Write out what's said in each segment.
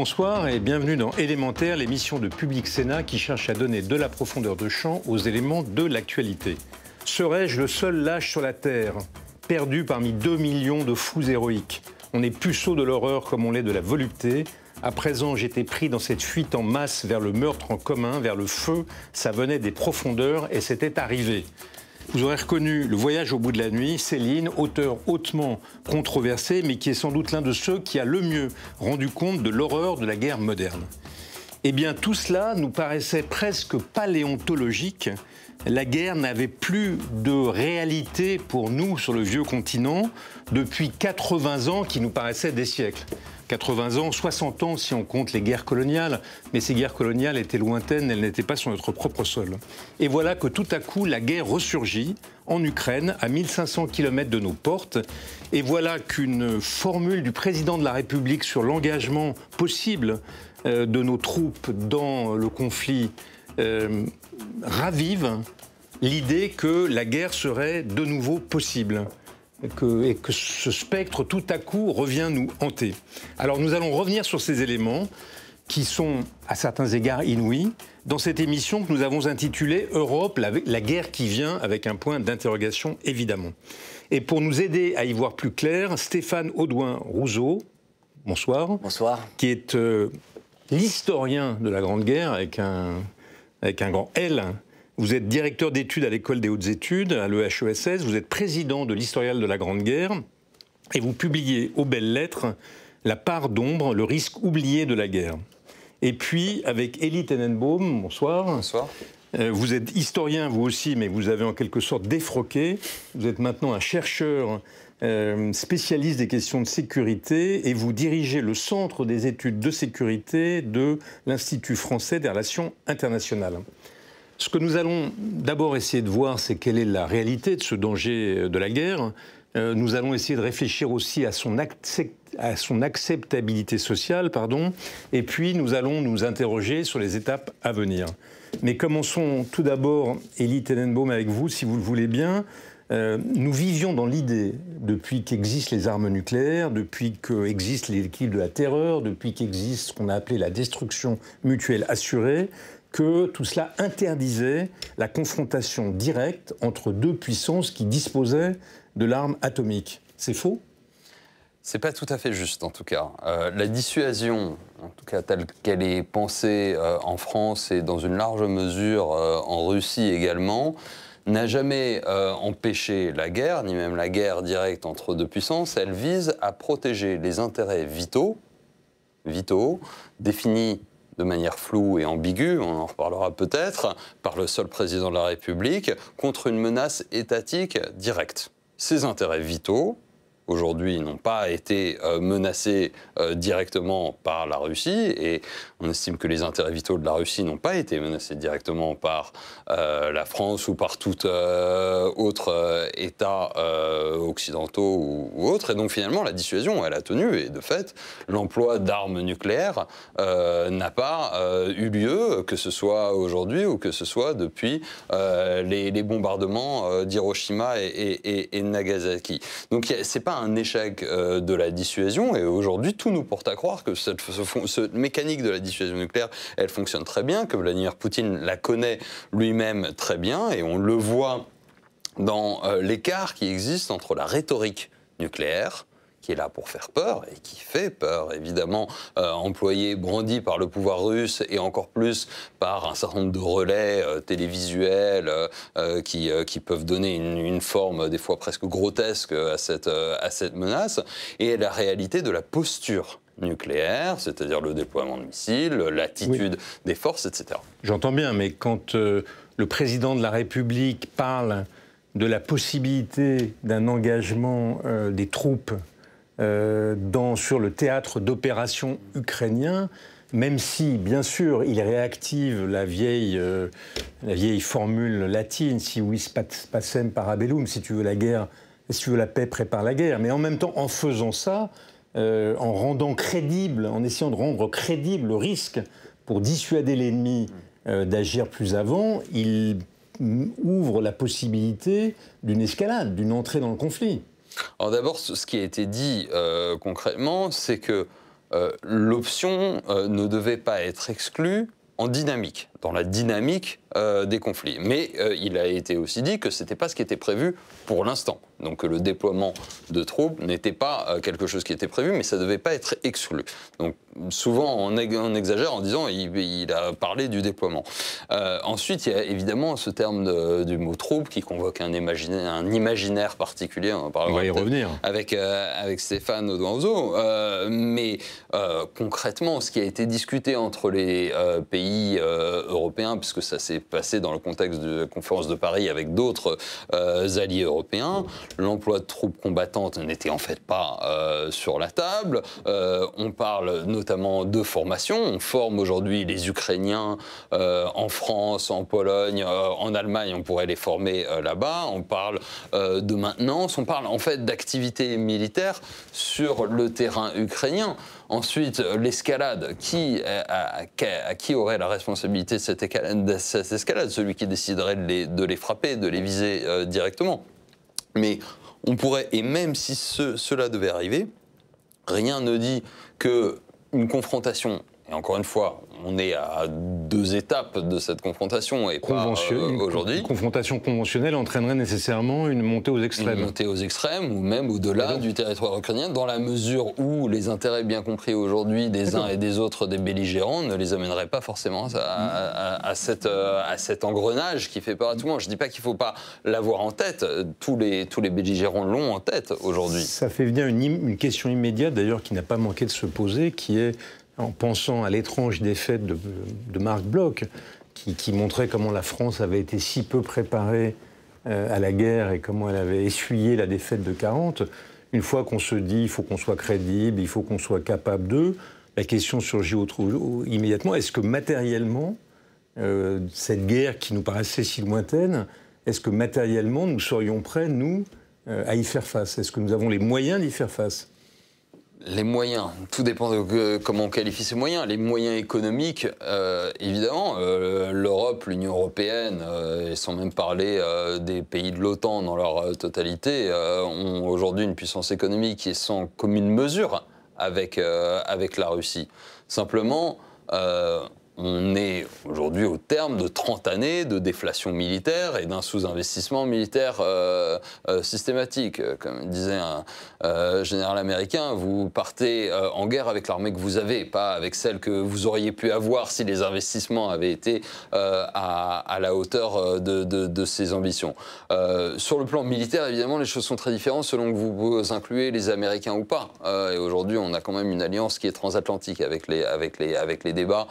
bonsoir et bienvenue dans Élémentaire, l'émission de Public Sénat qui cherche à donner de la profondeur de champ aux éléments de l'actualité. Serais-je le seul lâche sur la Terre, perdu parmi deux millions de fous héroïques On est puceau de l'horreur comme on l'est de la volupté. À présent, j'étais pris dans cette fuite en masse vers le meurtre en commun, vers le feu. Ça venait des profondeurs et c'était arrivé. Vous aurez reconnu Le Voyage au bout de la nuit, Céline, auteur hautement controversé, mais qui est sans doute l'un de ceux qui a le mieux rendu compte de l'horreur de la guerre moderne. Eh bien, tout cela nous paraissait presque paléontologique. La guerre n'avait plus de réalité pour nous sur le vieux continent depuis 80 ans qui nous paraissaient des siècles. 80 ans, 60 ans si on compte les guerres coloniales, mais ces guerres coloniales étaient lointaines, elles n'étaient pas sur notre propre sol. Et voilà que tout à coup, la guerre ressurgit en Ukraine, à 1500 km de nos portes, et voilà qu'une formule du président de la République sur l'engagement possible euh, de nos troupes dans le conflit euh, ravive l'idée que la guerre serait de nouveau possible et que ce spectre tout à coup revient nous hanter. Alors nous allons revenir sur ces éléments qui sont à certains égards inouïs dans cette émission que nous avons intitulée Europe, la, guerre qui vient, avec un point d'interrogation évidemment. Et pour nous aider à y voir plus clair, Stéphane Audouin Rousseau, bonsoir. Bonsoir. Qui est euh, l'historien de la Grande Guerre avec un, avec un grand L hein, vous êtes directeur d'études à l'École des hautes études, à l'EHESS, vous êtes président de l'historial de la Grande Guerre, et vous publiez aux belles lettres La part d'ombre, le risque oublié de la guerre. Et puis, avec Elie Tenenbaum, bonsoir. Bonsoir. Euh, vous êtes historien, vous aussi, mais vous avez en quelque sorte défroqué. Vous êtes maintenant un chercheur euh, spécialiste des questions de sécurité et vous dirigez le Centre des études de sécurité de l'Institut français des relations internationales. Ce que nous allons d'abord essayer de voir, c'est quelle est la réalité de ce danger euh, de la guerre. Euh, nous allons essayer de réfléchir aussi à son, acceptabilité sociale, pardon, et puis nous allons nous interroger sur les étapes à venir. Mais commençons tout d'abord, Elie Tenenbaum, avec vous, si vous le voulez bien. Euh, nous vivions dans l'idée, depuis qu'existent les armes nucléaires, depuis qu'existe l'équipe de la terreur, depuis qu'existe ce qu'on a appelé la destruction mutuelle assurée, que tout cela interdisait la confrontation directe entre deux puissances qui disposaient de l'arme atomique. C'est faux c'est pas tout à fait juste en tout cas. Euh, la dissuasion, en tout cas telle qu'elle est pensée euh, en France et dans une large mesure euh, en Russie également, n'a jamais empêché la guerre, ni même la guerre directe entre deux puissances. Elle vise à protéger les intérêts vitaux, vitaux, définis de manière floue et ambiguë, on en reparlera peut-être, par le seul président de la République, contre une menace étatique directe. Ses intérêts vitaux, aujourd'hui n'ont pas été euh, menacés euh, directement par la Russie et on estime que les intérêts vitaux de la Russie n'ont pas été menacés directement par euh, la France ou par tout autre État occidentaux ou, autre. Et donc finalement, la dissuasion, elle a tenu et de fait, l'emploi d'armes nucléaires n'a pas eu lieu, que ce soit aujourd'hui ou que ce soit depuis les, bombardements d'Hiroshima et, et Nagasaki. Donc c'est pas un échec euh, de la dissuasion et aujourd'hui tout nous porte à croire que cette, mécanique de la dissuasion nucléaire, elle fonctionne très bien, que Vladimir Poutine la connaît lui-même très bien et on le voit dans euh, l'écart qui existe entre la rhétorique nucléaire qui est là pour faire peur et qui fait peur, évidemment, euh, employé, brandi par le pouvoir russe et encore plus par un certain nombre de relais euh, télévisuels euh, qui, qui, peuvent donner une, forme des fois presque grotesque à cette, à cette menace, et la réalité de la posture nucléaire, c'est-à-dire le déploiement de missiles, l'attitude des forces, etc. J'entends bien, mais quand le président de la République parle de la possibilité d'un engagement des troupes euh, sur le théâtre d'opérations ukrainien, même si, bien sûr, il réactive la vieille, euh, formule latine, si vis pacem parabellum, si tu veux la guerre, si tu veux la paix, prépare la guerre. Mais en même temps, en faisant ça, euh, en rendant crédible, en essayant de rendre crédible le risque pour dissuader l'ennemi d'agir plus avant, il ouvre la possibilité d'une escalade, d'une entrée dans le conflit. Alors d'abord, ce qui a été dit euh, concrètement, c'est que euh, l'option euh, ne devait pas être exclue en dynamique dans la dynamique euh, des conflits. Mais euh, il a été aussi dit que ce n'était pas ce qui était prévu pour l'instant. Donc le déploiement de troupes n'était pas euh, quelque chose qui était prévu, mais ça ne devait pas être exclu. Donc souvent on, exagère en disant il, a parlé du déploiement. ensuite, il y a évidemment ce terme du mot troupe qui convoque un imaginaire, un imaginaire particulier. On, va y revenir. Avec, avec Stéphane Audouanzo. mais concrètement, ce qui a été discuté entre les pays européen, puisque ça s'est passé dans le contexte de la conférence de Paris avec d'autres euh, alliés européens. L'emploi de troupes combattantes n'était en fait pas euh, sur la table. Euh, on parle notamment de formation. On forme aujourd'hui les Ukrainiens en France, en Pologne, en Allemagne, on pourrait les former là-bas. On parle de maintenance, on parle en fait d'activités militaires sur le terrain ukrainien. Ensuite, euh, l'escalade, à, qui aurait la responsabilité de cette escalade Celui qui déciderait de les, frapper, de les viser euh, directement. Mais on pourrait, et même si cela devait arriver, rien ne dit que une confrontation et encore une fois, on est à deux étapes de cette confrontation. Et euh, aujourd'hui. Une confrontation conventionnelle entraînerait nécessairement une montée aux extrêmes. Une montée aux extrêmes, ou même au-delà du territoire ukrainien, dans la mesure où les intérêts bien compris aujourd'hui des uns et des autres des belligérants ne les amèneraient pas forcément à, à, à, euh, cet engrenage qui fait peur à tout le monde. Je ne dis pas qu'il ne faut pas l'avoir en tête. Tous les, tous les belligérants l'ont en tête aujourd'hui. Ça fait venir une, une question immédiate, d'ailleurs, qui n'a pas manqué de se poser, qui est en pensant à l'étrange défaite de, Marc Bloch, qui, montrait comment la France avait été si peu préparée euh, à la guerre et comment elle avait essuyé la défaite de 40. Une fois qu'on se dit, il faut qu'on soit crédible, il faut qu'on soit capable d'eux, la question surgit immédiatement. Est-ce que matériellement, euh, cette guerre qui nous paraissait si lointaine, est-ce que matériellement nous serions prêts, nous, euh, à y faire face Est-ce que nous avons les moyens d'y faire face les moyens, tout dépend de comment on qualifie ces moyens. Les moyens économiques, euh, évidemment, euh, l'Europe, l'Union européenne, euh, et sans même parler des pays de l'OTAN dans leur totalité, ont aujourd'hui une puissance économique qui est sans commune mesure avec, avec la Russie. Simplement, on est aujourd'hui au terme de 30 années de déflation militaire et d'un sous-investissement militaire euh, euh, systématique. Comme disait un euh, général américain, vous partez en guerre avec l'armée que vous avez, pas avec celle que vous auriez pu avoir si les investissements avaient été à, la hauteur de, de ses ambitions. sur le plan militaire, évidemment, les choses sont très différentes selon que vous incluez les Américains ou pas. et aujourd'hui, on a quand même une alliance qui est transatlantique avec les, avec les, avec les débats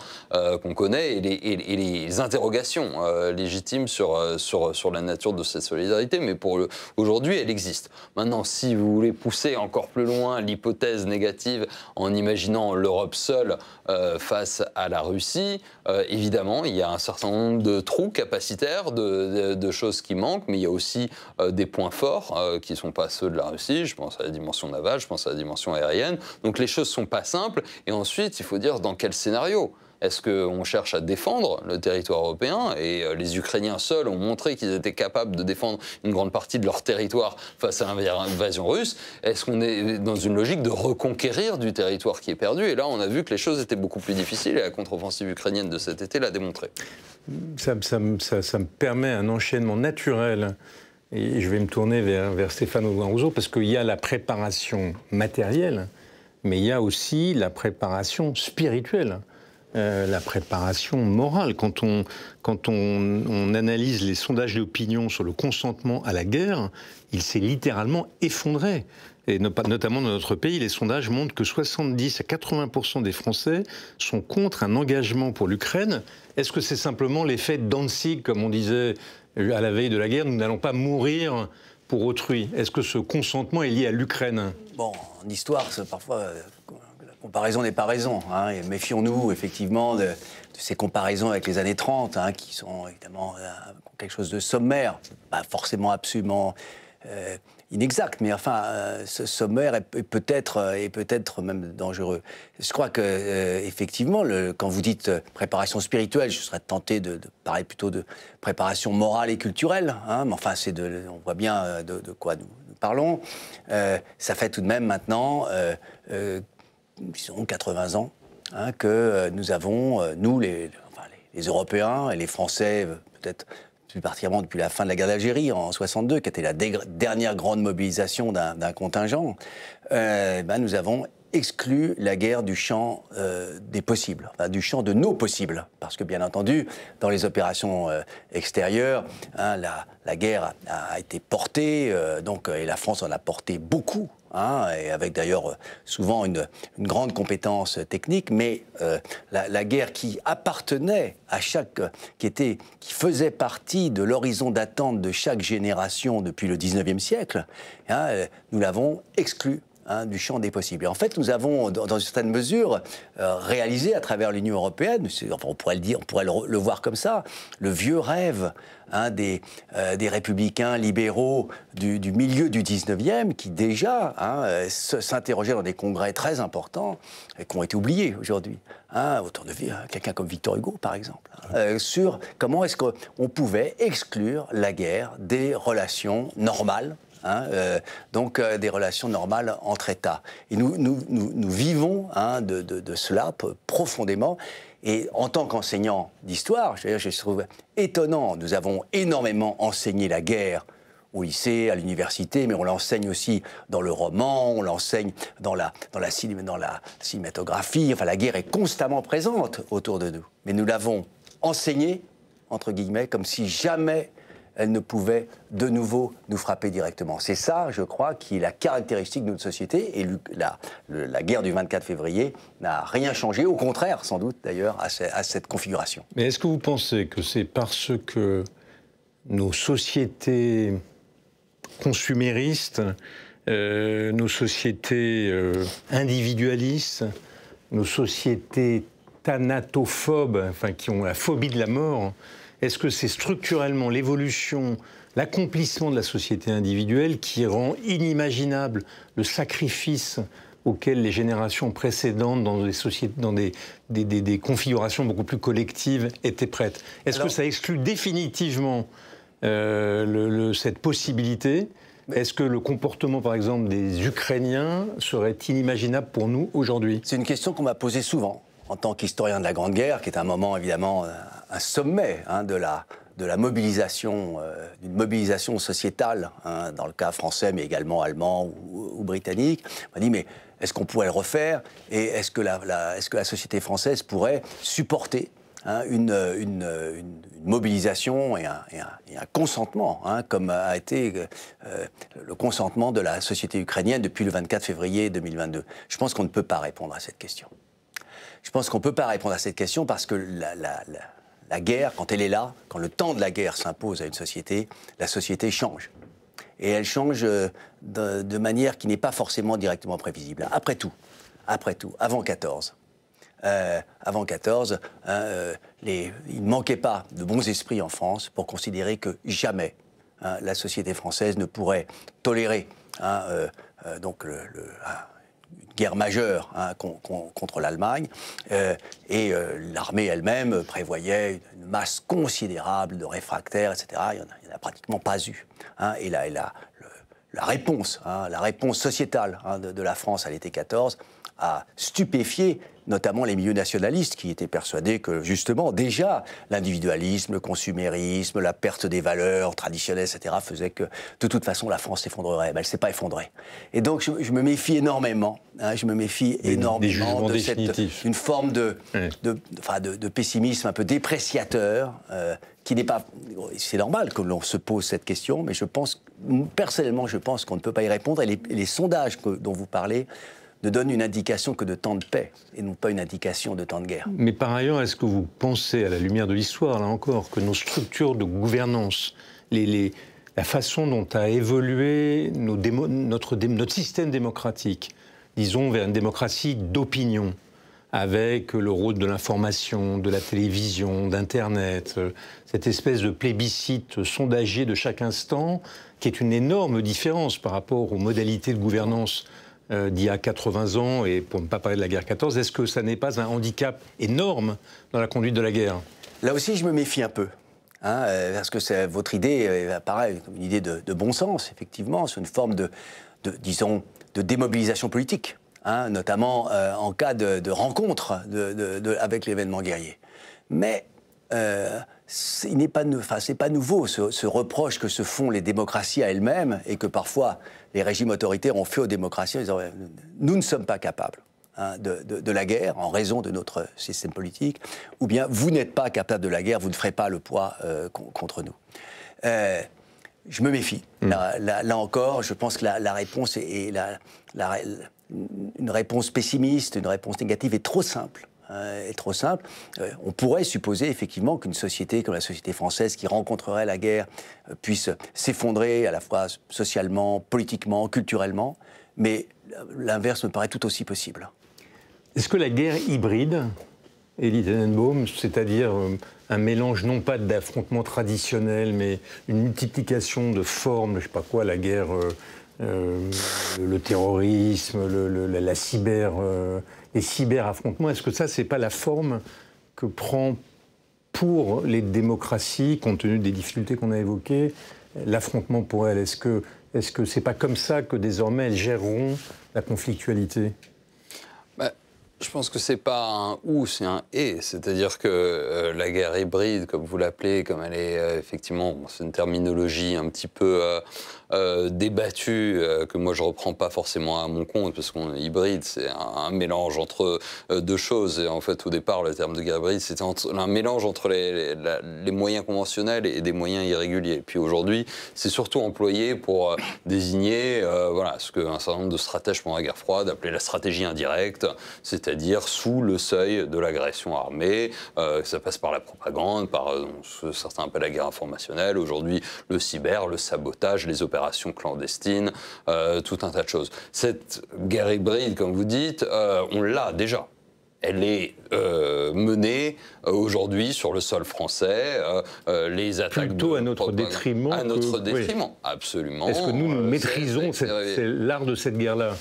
qu'on connaît et les, interrogations euh, légitimes sur, euh, sur, sur la nature de cette solidarité, mais pour aujourd'hui, elle existe. Maintenant, si vous voulez pousser encore plus loin l'hypothèse négative en imaginant l'Europe seule euh, face à la Russie, évidemment, il y a un certain nombre de trous capacitaires, de, choses qui manquent, mais il y a aussi des points forts qui ne sont pas ceux de la Russie. Je pense à la dimension navale, je pense à la dimension aérienne. Donc les choses ne sont pas simples. Et ensuite, il faut dire dans quel scénario est-ce qu'on cherche à défendre le territoire européen Et euh, les Ukrainiens seuls ont montré qu'ils étaient capables de défendre une grande partie de leur territoire face à l'invasion russe. Est-ce qu'on est dans une logique de reconquérir du territoire qui est perdu Et là, on a vu que les choses étaient beaucoup plus difficiles et la contre-offensive ukrainienne de cet été l'a démontré. Ça, me permet un enchaînement naturel. Et je vais me tourner vers, Stéphane Audouin-Rousseau parce qu'il y a la préparation matérielle, mais il y a aussi la préparation spirituelle. Euh, la préparation morale. Quand, on, quand on, analyse les sondages d'opinion sur le consentement à la guerre, il s'est littéralement effondré. Et notamment dans notre pays, les sondages montrent que 70 à 80 des Français sont contre un engagement pour l'Ukraine. Est-ce que c'est simplement l'effet Danzig, comme on disait euh, à la veille de la guerre, nous n'allons pas mourir pour autrui Est-ce que ce consentement est lié à l'Ukraine Bon, en histoire, parfois, euh, Comparaison n'est pas raison. Hein, et méfions-nous, effectivement, de, ces comparaisons avec les années 30, hein, qui sont évidemment euh, quelque chose de sommaire, pas forcément absolument euh, inexact, mais enfin, euh, ce sommaire est peut-être peut-être même dangereux. Je crois que effectivement, le, quand vous dites préparation spirituelle, je serais tenté de, parler plutôt de préparation morale et culturelle. Hein, mais enfin, de, on voit bien de, quoi nous parlons. ça fait tout de même maintenant disons, 80 ans hein, que euh, nous avons, euh, nous, les, Européens et les Français, euh, peut-être plus particulièrement depuis la fin de la guerre d'Algérie en 62, qui était la dernière grande mobilisation d'un contingent, ben nous avons exclu la guerre du champ des possibles, du champ de nos possibles, parce que bien entendu, dans les opérations extérieures, hein, la, guerre a, a été portée, donc et la France en a porté beaucoup, Hein, et avec d'ailleurs euh, souvent une, grande compétence technique, mais euh, la, guerre qui appartenait à chaque, euh, qui qui faisait partie de l'horizon d'attente de chaque génération depuis le 19e siècle, hein, nous l'avons exclue Hein, du champ des possibles. Et en fait, nous avons, dans, une certaine mesure, euh, réalisé à travers l'Union européenne, on pourrait le dire, on pourrait le, voir comme ça, le vieux rêve hein, euh, des, républicains libéraux du, milieu du 19e, qui déjà hein, euh, s'interrogeaient dans des congrès très importants et qui ont été oubliés aujourd'hui. autour de quelqu'un comme Victor Hugo, par exemple, sur comment est-ce qu'on pouvait exclure la guerre des relations normales Hein, euh, donc euh, des relations normales entre États. Et nous, nous, vivons hein, de, cela profondément. Et en tant qu'enseignant d'histoire, je, je, trouve étonnant, nous avons énormément enseigné la guerre au lycée, à l'université, mais on l'enseigne aussi dans le roman, on l'enseigne dans la, dans, la, dans la cinématographie. Enfin, la guerre est constamment présente autour de nous. Mais nous l'avons enseignée, entre guillemets, comme si jamais elle ne pouvait de nouveau nous frapper directement. C'est ça, je crois, qui est la caractéristique de notre société. Et la, guerre du 24 février n'a rien changé, au contraire, sans doute d'ailleurs, à, cette configuration. Mais est-ce que vous pensez que c'est parce que nos sociétés consuméristes, euh, nos sociétés euh, individualistes, nos sociétés thanatophobes, enfin qui ont la phobie de la mort, est-ce que c'est structurellement l'évolution, l'accomplissement de la société individuelle qui rend inimaginable le sacrifice auquel les générations précédentes, dans des, sociétés, dans des, des, configurations beaucoup plus collectives, étaient prêtes Est-ce que ça exclut définitivement euh, le, cette possibilité est-ce que le comportement, par exemple, des Ukrainiens serait inimaginable pour nous aujourd'hui C'est une question qu'on m'a posée souvent en tant qu'historien de la Grande Guerre, qui est un moment évidemment euh, un sommet hein, de la mobilisation, euh, d'une mobilisation sociétale, hein, dans le cas français, mais également allemand ou, britannique. On m'a dit, mais est-ce qu'on pourrait le refaire Et est-ce que la, société française pourrait supporter hein, une, mobilisation et un, consentement, comme a été euh, le consentement de la société ukrainienne depuis le 24 février 2022 Je pense qu'on ne peut pas répondre à cette question. Je pense qu'on ne peut pas répondre à cette question parce que la, guerre, quand elle est là, quand le temps de la guerre s'impose à une société, la société change. Et elle change euh, de, manière qui n'est pas forcément directement prévisible. Après tout, après tout, avant 14, euh, avant 14, hein, euh, les, il ne manquait pas de bons esprits en France pour considérer que jamais hein, la société française ne pourrait tolérer hein, donc le ah, une guerre majeure hein, contre l'Allemagne. Euh, et euh, l'armée elle-même prévoyait une masse considérable de réfractaires, etc. Il n'y en, a pratiquement pas eu. Hein. et la, la, la réponse, hein, la réponse sociétale de, de, la France à l'été 14 a stupéfié notamment les milieux nationalistes qui étaient persuadés que justement déjà l'individualisme, le consumérisme, la perte des valeurs traditionnelles, etc., faisaient que de toute façon la France s'effondrerait. Mais elle s'est pas effondrée. Et donc je, me méfie énormément. je me méfie énormément hein, des, de cette, une forme de, de, pessimisme un peu dépréciateur. Euh, qui n'est pas. C'est normal que l'on se pose cette question, mais je pense, personnellement, je pense qu'on ne peut pas y répondre. Et les, les sondages que, dont vous parlez ne donne une indication que de temps de paix et non pas une indication de temps de guerre. Mais par ailleurs, est-ce que vous pensez, à la lumière de l'histoire, là encore, que nos structures de gouvernance, les, les, la façon dont a évolué nos notre, notre système démocratique, disons vers une démocratie d'opinion, avec le rôle de l'information, de la télévision, d'Internet, euh, cette espèce de plébiscite sondagé de chaque instant, qui est une énorme différence par rapport aux modalités de gouvernance euh, d'il y a 80 ans, et pour ne pas parler de la guerre 14, est-ce que ça n'est pas un handicap énorme dans la conduite de la guerre Là aussi, je me méfie un peu. Hein, euh, parce que votre idée euh, apparaît comme une idée de, bon sens, effectivement, c'est une forme de, disons, de démobilisation politique, hein, notamment en cas de, de rencontre avec l'événement guerrier. Mais euh, n'est pas, enfin, pas nouveau ce, ce, reproche que se font les démocraties à elles-mêmes et que parfois les régimes autoritaires ont fait aux démocraties euh, nous ne sommes pas capables. Hein, de, de, la guerre en raison de notre système politique, ou bien vous n'êtes pas capable de la guerre, vous ne ferez pas le poids euh, contre nous. Euh, je me méfie. Mm. Là, encore, je pense que la, la réponse est, la, la, une réponse pessimiste, une réponse négative est trop simple euh, est trop simple. Euh, on pourrait supposer effectivement qu'une société comme la société française qui rencontrerait la guerre euh, puisse s'effondrer à la fois socialement, politiquement, culturellement, mais l'inverse me paraît tout aussi possible. Est-ce que la guerre hybride, Elie c'est-à-dire un mélange non pas d'affrontements traditionnels, mais une multiplication de formes, je ne sais pas quoi, la guerre... Euh, le terrorisme, la, cyber, et euh, les affrontement. est-ce que ça, c'est pas la forme que prend pour les démocraties, compte tenu des difficultés qu'on a évoquées, l'affrontement pour elles Est-ce que ce n'est c'est pas comme ça que désormais elles géreront la conflictualité bah, Je pense que c'est pas un ou, c'est un et. C'est-à-dire que euh, la guerre hybride, comme vous l'appelez, comme elle est effectivement, c'est une terminologie un petit peu euh, débattu, euh, que moi je reprends pas forcément à mon compte, parce qu'on est hybride, c'est un, mélange entre euh, deux choses. Et en fait, au départ, le terme de guerre hybride, c'était un mélange entre les, moyens conventionnels et des moyens irréguliers. Puis aujourd'hui, c'est surtout employé pour désigner voilà, ce qu'un certain nombre de stratèges pendant la guerre froide appelaient la stratégie indirecte, c'est-à-dire sous le seuil de l'agression armée. ça passe par la propagande, par ce que certains appellent la guerre informationnelle, aujourd'hui le cyber, le sabotage, les opérations clandestine, clandestines, euh, tout un tas de choses. Cette guerre hybride, comme vous dites, euh, on l'a déjà elle est euh, menée aujourd'hui sur le sol français. les attaques plutôt à notre détriment. À notre détriment, absolument. Est-ce que nous nous maîtrisons maîtrisons l'art de cette guerre-là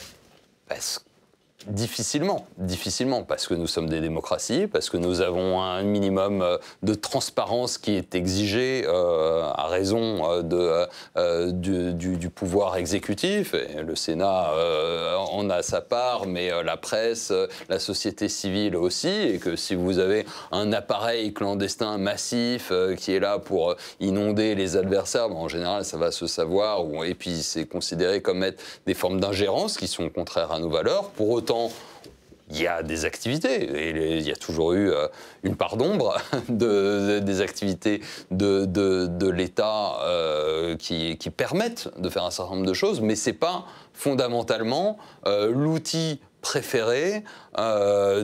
Difficilement, difficilement, parce que nous sommes des démocraties, parce que nous avons un minimum euh, de transparence qui est exigé euh, à raison euh, de, du, pouvoir exécutif. Et le Sénat en a sa part, mais la presse, la société civile aussi, et que si vous avez un appareil clandestin massif qui est là pour inonder les adversaires, ben, en général, ça va se savoir, et puis c'est considéré comme être des formes d'ingérence qui sont contraires à nos valeurs. Pour il y a des activités, et il y a toujours eu euh, une part d'ombre des activités de, l'État euh, qui, permettent de faire un certain nombre de choses, mais ce n'est pas fondamentalement euh, l'outil préféré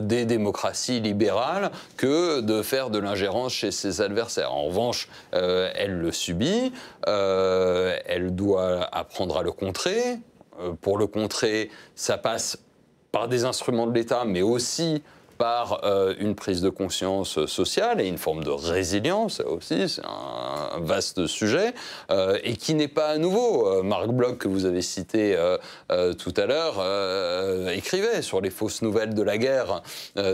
des démocraties libérales que de faire de l'ingérence chez ses adversaires. En revanche, elle le subit, elle doit apprendre à le contrer, pour le contrer, ça passe par des instruments de l'État, mais aussi par euh, une prise de conscience euh, sociale et une forme de résilience, aussi, c'est un vaste sujet, euh, et qui n'est pas à nouveau. Marc Bloch, que vous avez cité tout à l'heure, écrivait sur les fausses nouvelles de la guerre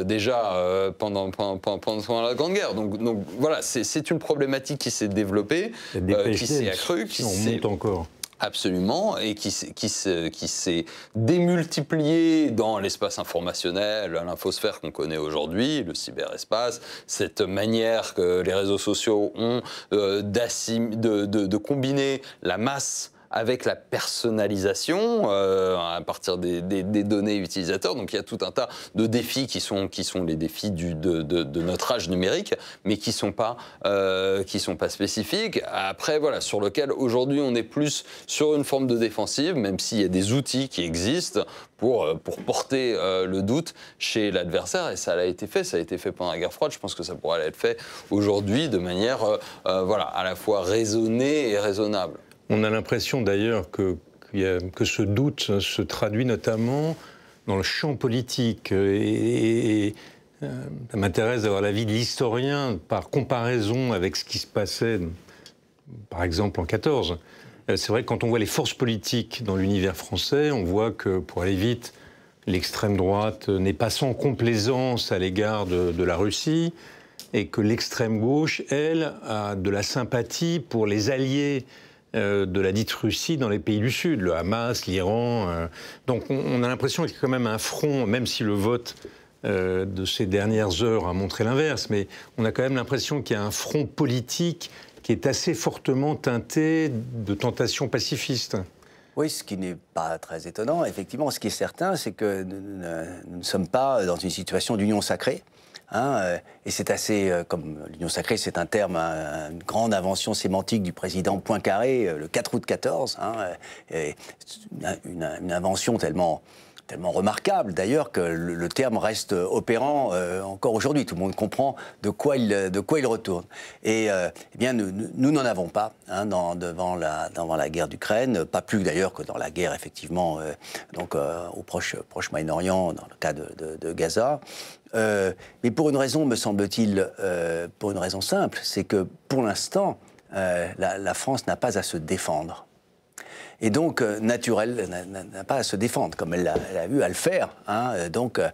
déjà pendant, pendant, pendant, la Grande Guerre. Donc, donc voilà, c'est une problématique qui s'est développée, qui s'est accrue. Qui si encore. Absolument, et qui, qui, qui s'est démultiplié dans l'espace informationnel, l'infosphère qu'on connaît aujourd'hui, le cyberespace, cette manière que les réseaux sociaux ont euh, de, de, combiner la masse avec la personnalisation euh, à partir des, des, des, données utilisateurs. Donc il y a tout un tas de défis qui sont, qui sont les défis du, de, de, de, notre âge numérique, mais qui ne sont, pas, euh, qui sont pas spécifiques. Après, voilà, sur lequel aujourd'hui on est plus sur une forme de défensive, même s'il y a des outils qui existent pour, euh, pour porter le doute chez l'adversaire. Et ça a été fait, ça a été fait pendant la guerre froide. Je pense que ça pourrait être fait aujourd'hui de manière voilà, à la fois raisonnée et raisonnable. On a l'impression d'ailleurs que, ce doute se traduit notamment dans le champ politique. Et, euh, ça m'intéresse d'avoir l'avis de l'historien par comparaison avec ce qui se passait, par exemple, en 14. Euh, c'est vrai que quand on voit les forces politiques dans l'univers français, on voit que, pour aller vite, l'extrême droite n'est pas sans complaisance à l'égard de, la Russie et que l'extrême gauche, elle, a de la sympathie pour les alliés euh, de la dite Russie dans les pays du Sud, le Hamas, l'Iran. Euh. donc on, a l'impression qu'il y a quand même un front, même si le vote euh, de ces dernières heures a montré l'inverse, mais on a quand même l'impression qu'il y a un front politique qui est assez fortement teinté de tentations pacifistes. Oui, ce qui n'est pas très étonnant. Effectivement, ce qui est certain, c'est que nous, ne sommes pas dans une situation d'union sacrée. Hein, euh, et c'est assez, euh, comme l'Union sacrée, c'est un terme, une grande invention sémantique du président Poincaré, euh, le 4 août 14, hein, une, invention tellement tellement remarquable d'ailleurs que le, terme reste opérant euh, encore aujourd'hui. Tout le monde comprend de quoi il, de quoi il retourne. Et euh, eh bien, nous n'en avons pas hein, dans, devant, la, devant la guerre d'Ukraine, pas plus d'ailleurs que dans la guerre effectivement euh, donc, au proche, proche Moyen-Orient, dans le cas de, Gaza. mais pour une raison, me semble-t-il, pour une raison simple, c'est que pour l'instant, la France n'a pas à se défendre et donc euh, naturel, naturelle, n'a pas à se défendre, comme elle a, elle eu à le faire, hein, euh, donc euh,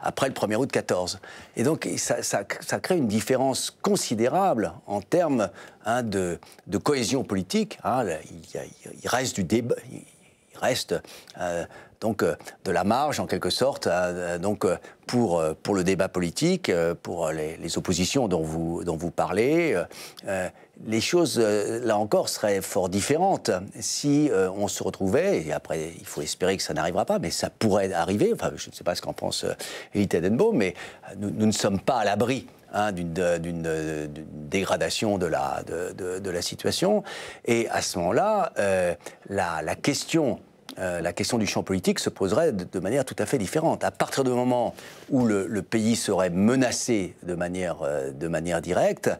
après le 1er août 14. Et donc ça, crée une différence considérable en termes hein, de, cohésion politique. Hein, il, reste du débat, il reste donc de la marge en quelque sorte, donc pour, pour le débat politique, pour les, les oppositions dont vous, dont vous parlez les choses, euh, là encore, seraient fort différentes si euh, on se retrouvait, et après, il faut espérer que ça n'arrivera pas, mais ça pourrait arriver, enfin, je ne sais pas ce qu'en pense euh, Edith Edenbaum, mais nous, ne sommes pas à l'abri hein, d'une dégradation de la, situation. Et à ce moment-là, la, question euh, la question du champ politique se poserait de, manière tout à fait différente. À partir du moment où le, pays serait menacé de manière, euh, de manière directe,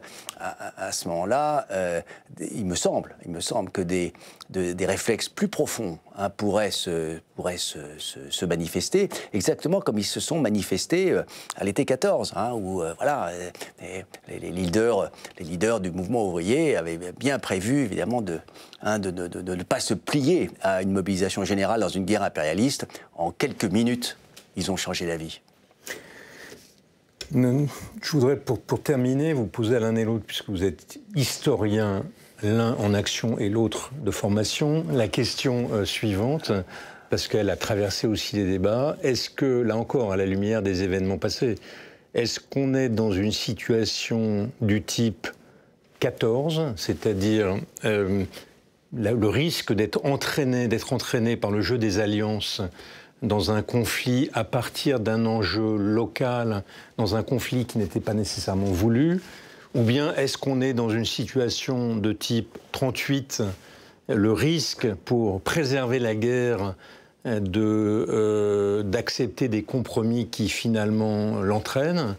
à, ce moment-là, euh, il, me semble, il me semble que des, des réflexes plus profonds hein, pourraient, se, pourraient se, se, manifester, exactement comme ils se sont manifestés à l'été 14, hein, où voilà, les, leaders, les leaders du mouvement ouvrier avaient bien prévu, évidemment, de, hein, de, de ne pas se plier à une mobilisation général, dans une guerre impérialiste, en quelques minutes, ils ont changé d'avis. Je voudrais, pour, terminer, vous poser à l'un et l'autre, puisque vous êtes historien, l'un en action et l'autre de formation, la question euh, suivante, parce qu'elle a traversé aussi les débats. Est-ce que, là encore, à la lumière des événements passés, est-ce qu'on est dans une situation du type 14, c'est-à-dire euh, le risque d'être entraîné, d'être par le jeu des alliances dans un conflit à partir d'un enjeu local, dans un conflit qui n'était pas nécessairement voulu, ou bien est-ce qu'on est dans une situation de type 38, le risque pour préserver la guerre euh, euh, d'accepter de, des compromis qui finalement l'entraînent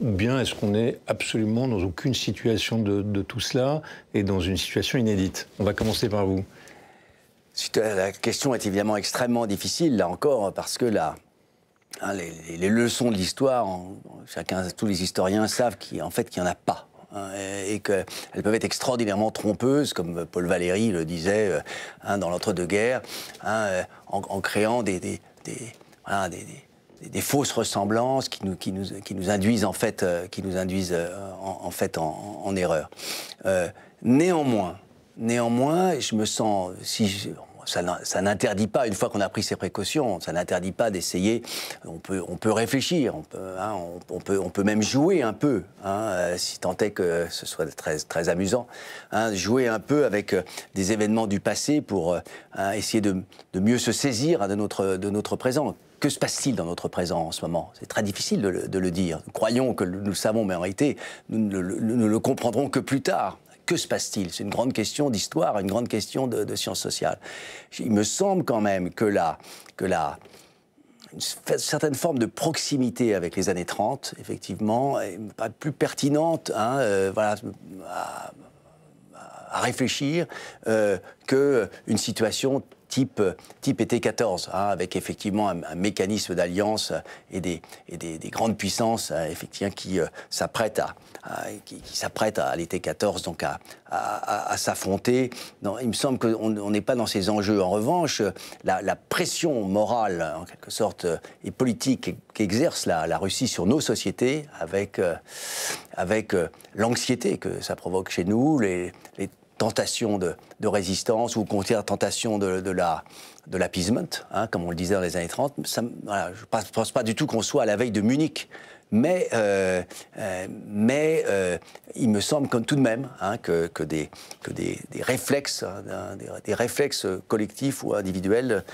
ou bien est-ce qu'on est absolument dans aucune situation de, tout cela et dans une situation inédite On va commencer par vous. La question est évidemment extrêmement difficile, là encore, parce que là, hein, les, leçons de l'histoire, chacun, tous les historiens savent qu'en fait, qu'il n'y en a pas hein, et qu'elles peuvent être extraordinairement trompeuses, comme Paul Valéry le disait euh, hein, dans l'entre-deux-guerres, en, créant des des fausses ressemblances qui nous, qui nous, qui nous induisent en fait, euh, qui nous induisent euh, en, fait en, erreur. Euh, néanmoins, néanmoins, je me sens si ça, n'interdit pas, une fois qu'on a pris ses précautions, ça n'interdit pas d'essayer. On peut, on peut réfléchir, on peut, hein, on, peut, on peut même jouer un peu, hein, si tant est que ce soit très, très amusant. Hein, jouer un peu avec des événements du passé pour essayer de, de, mieux se saisir de notre, de notre présent. Que se passe-t-il dans notre présent en ce moment C'est très difficile de le, dire. Nous croyons que nous le savons, mais en réalité, nous ne le, comprendrons que plus tard. Que se passe-t-il C'est une grande question d'histoire, une grande question de, sciences sociales. Il me semble quand même que la, que là, une certaine forme de proximité avec les années 30, effectivement, pas plus pertinente hein, euh, voilà, à, réfléchir euh, qu'une situation type, type été 14, hein, avec effectivement un, mécanisme d'alliance et, des, des, grandes puissances hein, effectivement, euh, qui s'apprêtent à, qui, à l'été 14, donc à, à, s'affronter. Il me semble qu'on n'est pas dans ces enjeux. En revanche, la, pression morale, en quelque sorte, et politique qu'exerce la, Russie sur nos sociétés, avec, euh, avec euh, l'anxiété que ça provoque chez nous, les, les tentation de, résistance ou au contraire tentation de, la de l'appeasement, hein, comme on le disait dans les années 30. Ça, je ne pense pas du tout qu'on soit à la veille de Munich mais, euh, euh, mais euh, il me semble comme tout de même hein, que, que, des, que des, des réflexes, hein, des, réflexes collectifs ou individuels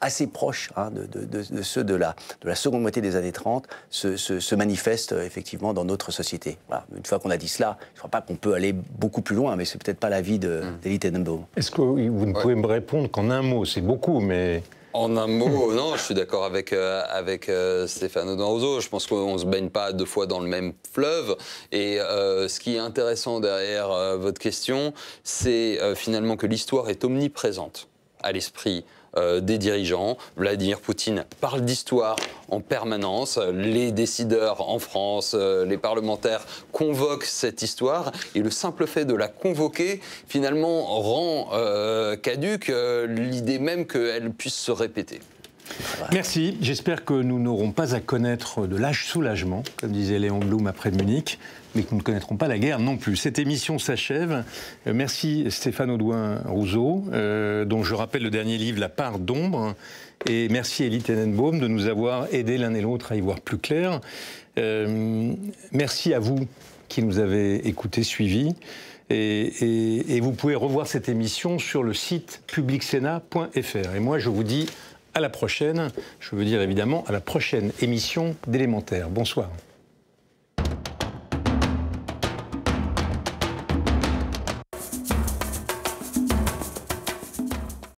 assez proches hein, de, de, de, ceux de la, de la seconde moitié des années 30 se, se, manifestent effectivement dans notre société. Une fois qu'on a dit cela, je ne crois pas qu'on peut aller beaucoup plus loin, mais c'est peut-être pas l'avis hmm. d'Elite de, Tenenbaum. Est-ce que vous ne pouvez me répondre qu'en un mot C'est beaucoup, mais... En un mot, non, je suis d'accord avec, euh, avec euh, Stéphane Je pense qu'on ne se baigne pas deux fois dans le même fleuve. Et euh, ce qui est intéressant derrière votre question, c'est finalement que l'histoire est omniprésente à l'esprit euh, des dirigeants. Vladimir Poutine parle d'histoire en permanence. Les décideurs en France, euh, les parlementaires convoquent cette histoire. Et le simple fait de la convoquer, finalement, rend euh, caduque l'idée même qu'elle puisse se répéter. Merci. J'espère que nous n'aurons pas à connaître de lâche soulagement, comme disait Léon Blum après Munich, mais que nous ne connaîtrons pas la guerre non plus. Cette émission s'achève. Euh, merci Stéphane Audouin Rousseau, euh, dont je rappelle le dernier livre, La part d'ombre. Et merci Elie Tenenbaum de nous avoir aidés l'un et l'autre à y voir plus clair. Euh, merci à vous qui nous avez écoutés, suivis. Et, vous pouvez revoir cette émission sur le site publicsena.fr. Et moi, je vous dis à la prochaine. Je veux dire évidemment à la prochaine émission d'élémentaire. Bonsoir.